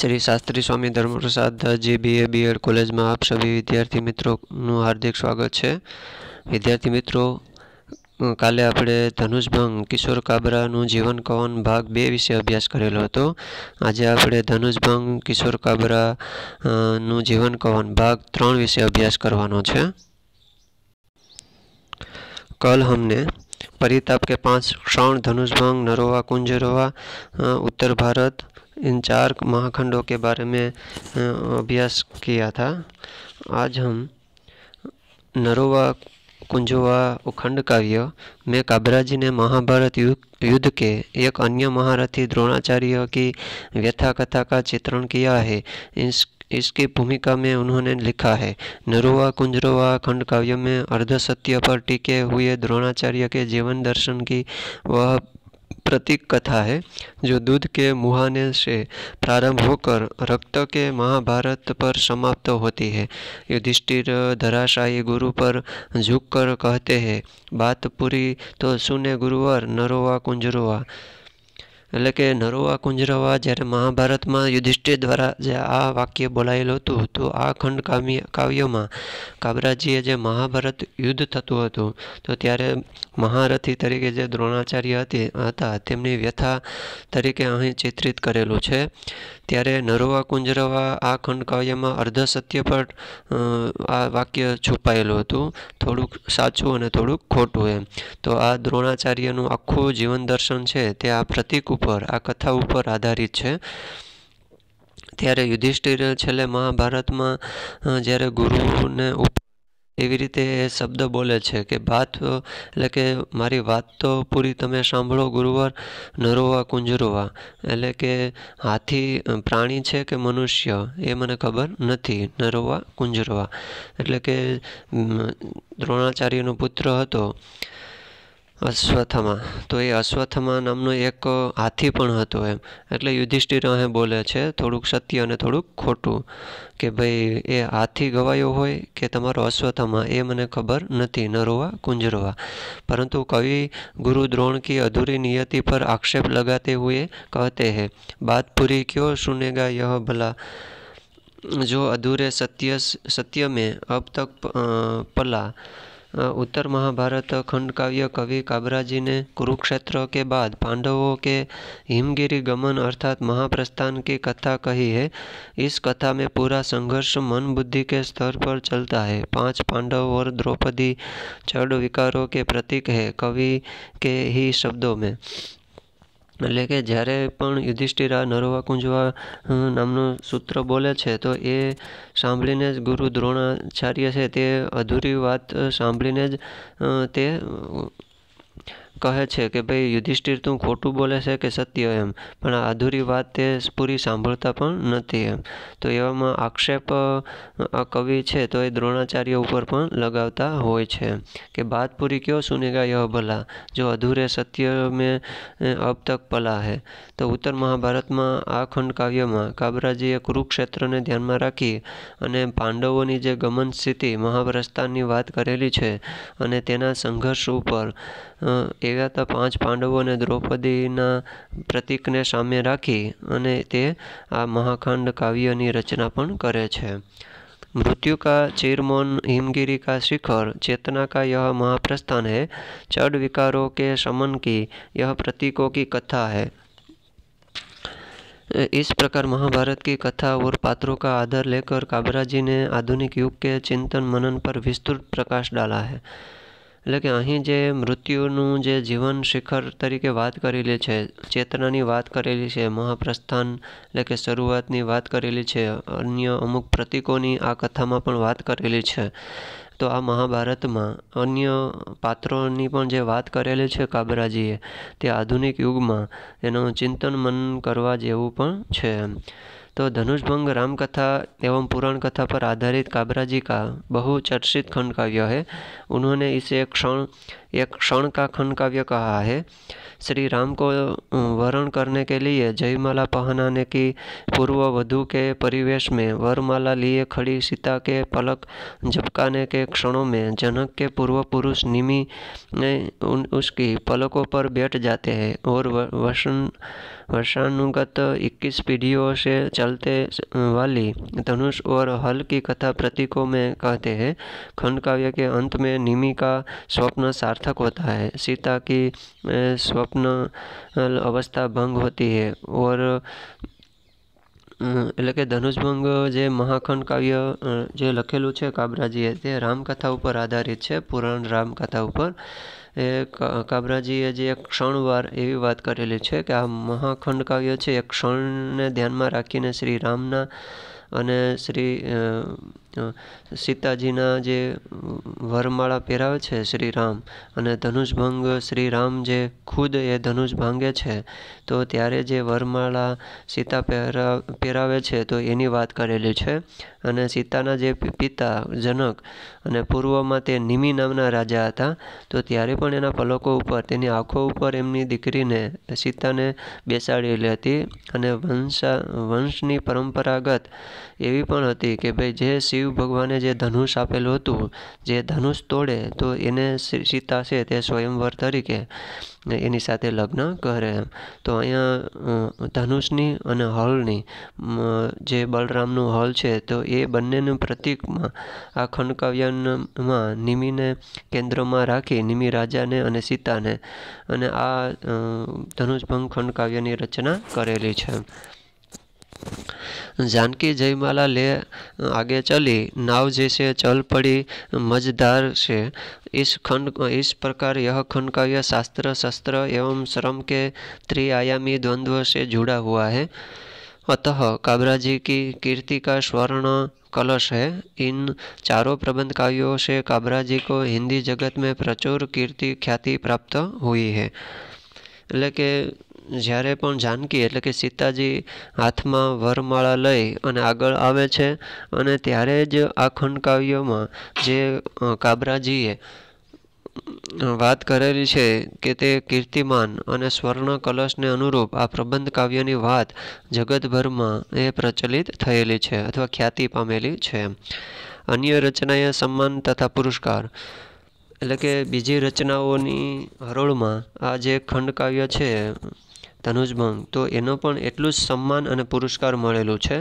શ્રી શાસ્ત્રી સ્વામી ધર્મપ્રસાદ જે BA BEd કોલેજમાં આપ સભી વિદ્યાર્થી મિત્રોનું હાર્દિક સ્વાગત છે વિદ્યાર્થી મિત્રો કાલે આપણે ધનુષભંગ કિશોર કાબરાનું જીવન કવન ભાગ બે વિશે અભ્યાસ કરેલો હતો આજે આપણે ધનુષભંગ કિશોર કાબરા નું જીવન કવન ભાગ ત્રણ વિશે અભ્યાસ કરવાનો છે કલ हमने પરિતાપ કે પાંચ ક્ષણ ધનુષભંગ નરોવા કુંજરોવા ઉત્તર ભારત इन चार महाखंडों के बारे में अभ्यास किया था आज हम नरोवा कुंजवा उखंड काव्य में काबरा जी ने महाभारत युद्ध के एक अन्य महारथी द्रोणाचार्य की व्यथा कथा का चित्रण किया है इस इसकी भूमिका में उन्होंने लिखा है नरोवा कुंजरोवा खंड काव्य में अर्धसत्य पर टिके हुए द्रोणाचार्य के जीवन दर्शन की वह प्रतीक कथा है जो दूध के मुहाने से प्रारंभ होकर रक्त के महाभारत पर समाप्त होती है युधिष्ठिर धराशायी गुरु पर झुककर कहते हैं बात पूरी तो सुने गुरुवर नरोवा कुंजरोवा એટલે કે નરોવા કુંજરવા જ્યારે મહાભારતમાં યુધિષ્ઠિર દ્વારા જે આ વાક્ય બોલાયેલું હતું તો આ ખંડ કામ્ય કાવ્યમાં કાબરાજીએ જે મહાભારત યુદ્ધ થતું હતું તો ત્યારે મહારથી તરીકે જે દ્રોણાચાર્ય હતી હતા તેમની વ્યથા તરીકે અહીં ચિત્રિત કરેલું છે ત્યારે નરોવા કુંજરવા આ ખંડ કાવ્યમાં અર્ધસત્ય પર આ વાક્ય છુપાયેલું હતું થોડુંક સાચું અને થોડુંક ખોટું એમ તો આ દ્રોણાચાર્યનું આખું જીવન દર્શન છે તે આ પ્રતિક ઉપર આ કથા ઉપર આધારિત છે ત્યારે યુધિષ્ઠિર છેલ્લે મહાભારતમાં જ્યારે ગુરુને એવી રીતે એ શબ્દ બોલે છે કે ભાત એટલે કે મારી વાત તો પૂરી તમે સાંભળો ગુરુવાર નરોવા કુંજરોવા એટલે કે હાથી પ્રાણી છે કે મનુષ્ય એ મને ખબર નથી નરોવા કુંજરોવા એટલે કે દ્રોણાચાર્યનો પુત્ર હતો અશ્વથમા તો એ અશ્વથમા નામનો એક હાથી પણ હતો એમ એટલે યુધિષ્ઠિર અહે બોલે છે થોડુંક સત્ય અને થોડુંક ખોટું કે ભાઈ એ હાથી ગવાયો હોય કે તમારો અશ્વથમા એ મને ખબર નથી નરોવા કુંજરવા પરંતુ કવિ ગુરુ દ્રોણ કી અધૂરી નિયતિ પર આક્ષેપ લગાતે હુએ કહેતે હે બાત પૂરી ક્યો સુનેગા યહ ભલા જો અધૂરે સત્ય સત્ય મેં અબ તક પલા उत्तर महाभारत खंड काव्य कवि काबराजी ने कुरुक्षेत्र के बाद पांडवों के हिमगिरी गमन अर्थात महाप्रस्थान की कथा कही है इस कथा में पूरा संघर्ष मन बुद्धि के स्तर पर चलता है पांच पांडव और द्रौपदी चढ़ विकारों के प्रतीक है कवि के ही शब्दों में એટલે કે જ્યારે પણ યુધિષ્ઠિર આ કુંજવા નામનું સૂત્ર બોલે છે તો એ સાંભળીને જ ગુરુ દ્રોણાચાર્ય છે તે અધૂરી વાત સાંભળીને જ તે કહે છે કે ભાઈ યુધિષ્ઠિર તું ખોટું બોલે છે કે સત્ય એમ પણ આ અધૂરી વાત તે પૂરી સાંભળતા પણ નથી એમ તો એવામાં આક્ષેપ આ કવિ છે તો એ દ્રોણાચાર્ય ઉપર પણ લગાવતા હોય છે કે બાત પૂરી કયો સુનેગા યહ ભલા જો અધૂરે સત્ય મેં અબ તક પલા હે તો ઉત્તર મહાભારતમાં આ ખંડ કાવ્યમાં કાબરાજીએ કુરુક્ષેત્રને ધ્યાનમાં રાખી અને પાંડવોની જે ગમન સ્થિતિ મહાપ્રસ્થાનની વાત કરેલી છે અને તેના સંઘર્ષ ઉપર તેવા था पांच पांडवों ने द्रौपदी प्रतीक ने सामने राखी આ મહાખંડ કાવ્યની રચના પણ કરે मृत्यु का चिरमौन हिमगिरी का शिखर चेतना का यह महाप्रस्थान है चढ़ विकारों के शमन की यह प्रतीकों की कथा है इस प्रकार महाभारत की कथा और पात्रों का आदर लेकर काबरा जी ने आधुनिक युग के चिंतन मनन पर विस्तृत प्रकाश डाला है એટલે કે અહીં જે મૃત્યુનું જે જીવન શિખર તરીકે વાત કરેલી છે ચેતનાની વાત કરેલી છે મહાપ્રસ્થાન એટલે કે શરૂઆતની વાત કરેલી છે અન્ય અમુક પ્રતીકોની આ કથામાં પણ વાત કરેલી છે તો આ મહાભારતમાં અન્ય પાત્રોની પણ જે વાત કરેલી છે કાબરાજીએ તે આધુનિક યુગમાં એનું ચિંતન મન કરવા જેવું પણ છે એમ तो धनुषभंग रामकथा एवं पुराण कथा पर आधारित काबरा जी का बहुचर्चित खंड काव्य है उन्होंने इसे क्षण एक क्षण का खंड काव्य कहा है श्री राम को वरण करने के लिए जयमाला पहनाने की पूर्व वधु के परिवेश में वरमाला लिए खड़ी सीता के पलक झपकाने के क्षणों में जनक के पूर्व पुरुष निमी ने उन उसकी पलकों पर बैठ जाते हैं और वसन वर्षानुगत 21 पीढ़ियों से चलते वाली धनुष और हल की कथा प्रतीकों में कहते हैं खंड काव्य के अंत में निमी का स्वप्न सार्थक होता है सीता की स्वप्न अवस्था भंग होती है और એટલે કે ધનુષભંગ જે મહાખંડ કાવ્ય જે લખેલું છે કાબરાજીએ તે રામકથા ઉપર આધારિત છે પુરાણ રામકથા ઉપર એ કાબરાજીએ જે એક ક્ષણવાર એવી વાત કરેલી છે કે આ મહાખંડ કાવ્ય છે એ ક્ષણને ધ્યાનમાં રાખીને શ્રી રામના અને શ્રી સીતાજીના જે વરમાળા પહેરાવે છે શ્રી રામ અને ધનુષભંગ શ્રી રામ જે ખુદ એ ધનુષ ભાંગે છે તો ત્યારે જે વરમાળા સીતા પહેરા પહેરાવે છે તો એની વાત કરેલી છે અને સીતાના જે પિતા જનક અને પૂર્વમાં તે નિમિ નામના રાજા હતા તો ત્યારે પણ એના પલકો ઉપર તેની આંખો ઉપર એમની દીકરીને સીતાને બેસાડેલી હતી અને વંશા વંશની પરંપરાગત એવી પણ હતી કે ભાઈ જે શિવ ભગવાને જે ધનુષ આપેલું હતું જે ધનુષ તોડે તો એને સીતા છે તે સ્વયંવર તરીકે એની સાથે લગ્ન કરે એમ તો અહીંયા ધનુષની અને હળની જે બલરામનું હળ છે તો એ બંનેનું પ્રતીકમાં આ ખંડકાવ્યમાં નિમિને કેન્દ્રમાં રાખી નિમિ રાજાને અને સીતાને અને આ ધનુષભંગ ખંડકાવ્યની રચના કરેલી છે એમ जानकी जयमाला ले आगे चली नाव जैसे चल पड़ी मजदार से इस खंड इस प्रकार यह खंड काव्य शास्त्र शस्त्र एवं श्रम के त्रिआयामी द्वंद्व से जुड़ा हुआ है अतः काबरा जी की कीर्ति का स्वर्ण कलश है इन चारों प्रबंध काव्यों से काबरा जी को हिंदी जगत में प्रचुर कीर्ति ख्याति प्राप्त हुई है लेकिन જ્યારે પણ જાનકી એટલે કે સીતાજી હાથમાં વરમાળા લઈ અને આગળ આવે છે અને ત્યારે જ આ ખંડકાવ્યમાં જે કાબરાજીએ વાત કરેલી છે કે તે કીર્તિમાન અને સ્વર્ણ કલશને અનુરૂપ આ પ્રબંધ કાવ્યની વાત જગતભરમાં એ પ્રચલિત થયેલી છે અથવા ખ્યાતિ પામેલી છે અન્ય રચનાએ સન્માન તથા પુરસ્કાર એટલે કે બીજી રચનાઓની હરોળમાં આ જે ખંડકાવ્ય છે ધનુજભંગ तो એનો પણ એટલું જ સન્માન અને પુરસ્કાર મળેલું છે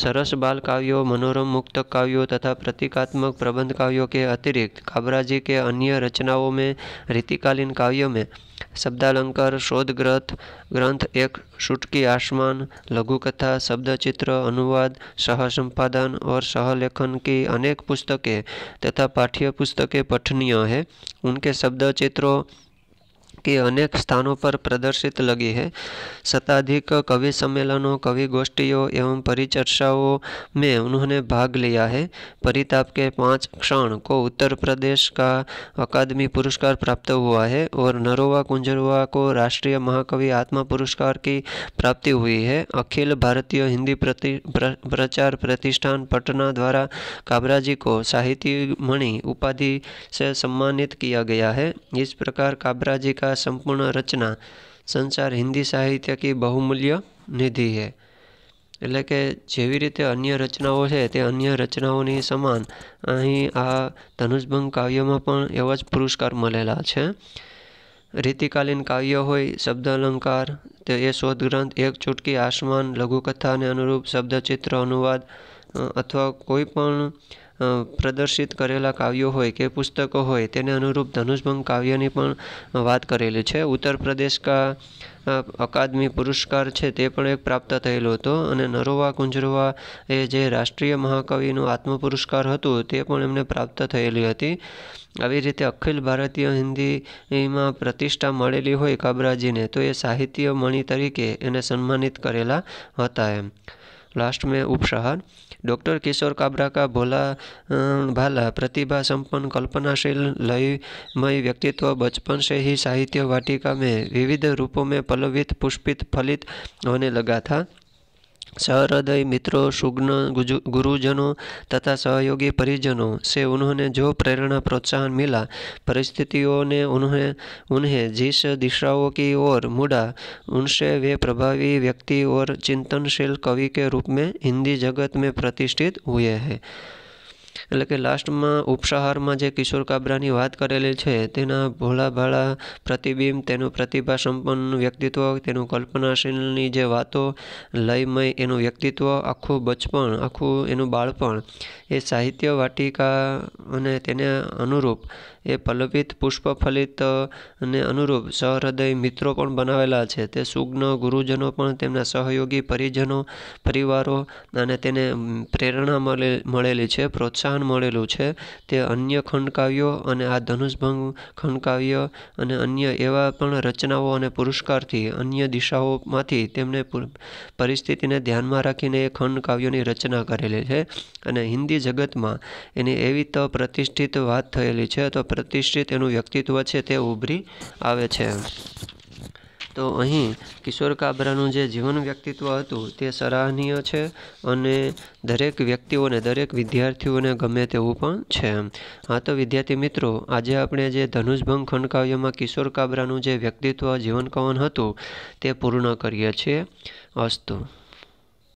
સરસ બાલ કાવ્યો મનોરમ મુક્ત કાવ્યો के अतिरिक्त काबराजी के अन्य रचनाओं में रीतिकालीन कव्यों में शब्दालंकार शोध ग्रंथ ग्रंथ एक शुटकी आसमान लघुकथा शब्दचित्र अनुवाद सह संपादन और सहलेखन की अनेक पुस्तकें तथा पाठ्य पुस्तकें पठनीय है उनके शब्दचित्रों के अनेक स्थानों पर प्रदर्शित लगी है शताधिक कवि सम्मेलनों कवि गोष्ठियों एवं परिचर्चाओं में उन्होंने भाग लिया है परिताप के पांच क्षण को उत्तर प्रदेश का अकादमी पुरस्कार प्राप्त हुआ है और नरोवा कुंजरवा को राष्ट्रीय महाकवि आत्मा पुरस्कार की प्राप्ति हुई है अखिल भारतीय हिंदी प्रति प्र, प्रचार प्रतिष्ठान पटना द्वारा काबराजी को साहित्य मणि उपाधि से सम्मानित किया गया है इस प्रकार काबराजी का આ સંપૂર્ણ રચના સંસાર હિન્દી સાહિત્ય કી બહુમૂલ્ય નિધિ છે એટલે કે જેવી રીતે અન્ય રચનાઓ છે તે અન્ય રચનાઓની સમાન અહીં આ ધનુષભંગ કાવ્યમાં પણ એવા જ પુરસ્કાર મળેલા છે રીતિકાલીન કાવ્ય હોય શબ્દ અલંકાર તે એ શોધ ગ્રંથ એક ચૂટકી આસમાન લઘુકથાને અનુરૂપ શબ્દચિત્ર અનુવાદ અથવા કોઈ પણ પ્રદર્શિત કરેલા કાવ્યો હોય કે પુસ્તકો હોય તેને અનુરૂપ ધનુષભંગ કાવ્યની પણ વાત કરેલી છે ઉત્તર પ્રદેશ કા અકાદમી પુરસ્કાર છે તે પણ એક પ્રાપ્ત થયેલો હતો અને નરોવા કુંજરવા એ જે રાષ્ટ્રીય મહાકવિનું આત્મ પુરસ્કાર હતું તે પણ એમને પ્રાપ્ત થયેલી હતી આવી રીતે અખિલ ભારતીય હિન્દીમાં પ્રતિષ્ઠા મળેલી હોય કાબરાજીને તો એ સાહિત્ય મણી તરીકે એને સન્માનિત કરેલા હતા એમ लास्ट में उपसाहर डॉक्टर किशोर काबरा का भोला अं, भाला प्रतिभा संपन्न कल्पनाशील लयमय व्यक्तित्व बचपन से ही साहित्य वाटिका में विविध रूपों में पलवित पुष्पित फलित होने लगा था सहृदय मित्रों सुग्न गुरुजनों तथा सहयोगी परिजनों से उन्होंने जो प्रेरणा प्रोत्साहन मिला परिस्थितियों ने उन्हें उन्हें जिस दिशाओं की ओर मुड़ा उनसे वे प्रभावी व्यक्ति और चिंतनशील कवि के रूप में हिंदी जगत में प्रतिष्ठित हुए हैं એટલે કે લાસ્ટમાં ઉપસાહારમાં જે કિશોર કાબરાની વાત કરેલી છે તેના ભોળા ભાળા પ્રતિબિંબ તેનું પ્રતિભા સંપન્ન વ્યક્તિત્વ તેનું કલ્પનાશીલની જે વાતો લયમય એનું વ્યક્તિત્વ આખું બચપણ આખું એનું બાળપણ એ સાહિત્ય વાટિકા અને તેને અનુરૂપ એ પલ્લવિત પુષ્પફલિત અને અનુરૂપ સહૃદય મિત્રો પણ બનાવેલા છે તે સુગ્ન ગુરુજનો પણ તેમના સહયોગી પરિજનો પરિવારો અને તેને પ્રેરણા મળે મળેલી છે પ્રોત્સાહન સ્થાન મળેલું છે તે અન્ય ખંડકાવ્યો અને આ ધનુષભંગ ખંડકાવ્ય અને અન્ય એવા પણ રચનાઓ અને પુરસ્કારથી અન્ય દિશાઓમાંથી તેમણે પરિસ્થિતિને ધ્યાનમાં રાખીને એ ખંડકાવ્યોની રચના કરેલી છે અને હિન્દી જગતમાં એની એવી તો પ્રતિષ્ઠિત વાત થયેલી છે તો પ્રતિષ્ઠિત એનું વ્યક્તિત્વ છે તે ઉભરી આવે છે તો અહીં કિશોર કાબરાનું જે જીવન વ્યક્તિત્વ હતું તે સરાહનીય છે અને દરેક વ્યક્તિઓને દરેક વિદ્યાર્થીઓને ગમે તેવું પણ છે હા તો વિદ્યાર્થી મિત્રો આજે આપણે જે ધનુષભંગ ખંડકાવ્યમાં કિશોર કાબરાનું જે વ્યક્તિત્વ જીવન કવન હતું તે પૂર્ણ કરીએ છીએ અસ્તુ